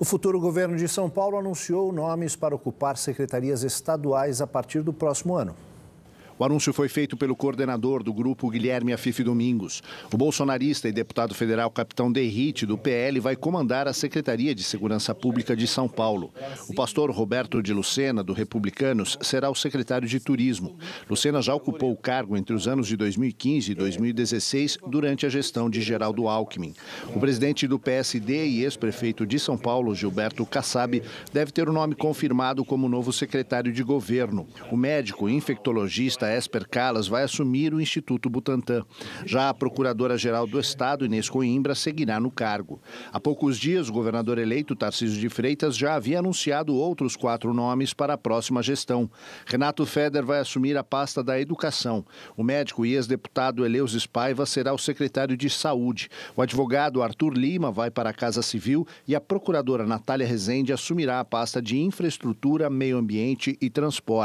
O futuro governo de São Paulo anunciou nomes para ocupar secretarias estaduais a partir do próximo ano. O anúncio foi feito pelo coordenador do grupo, Guilherme Afife Domingos. O bolsonarista e deputado federal capitão Derrite, do PL, vai comandar a Secretaria de Segurança Pública de São Paulo. O pastor Roberto de Lucena, do Republicanos, será o secretário de Turismo. Lucena já ocupou o cargo entre os anos de 2015 e 2016, durante a gestão de Geraldo Alckmin. O presidente do PSD e ex-prefeito de São Paulo, Gilberto Kassab, deve ter o nome confirmado como novo secretário de governo. O médico infectologista Esper Calas vai assumir o Instituto Butantan. Já a procuradora-geral do Estado, Inês Coimbra, seguirá no cargo. Há poucos dias, o governador eleito Tarcísio de Freitas já havia anunciado outros quatro nomes para a próxima gestão. Renato Feder vai assumir a pasta da Educação. O médico e ex-deputado Eleus Espaiva será o secretário de Saúde. O advogado Arthur Lima vai para a Casa Civil e a procuradora Natália Rezende assumirá a pasta de Infraestrutura, Meio Ambiente e Transporte.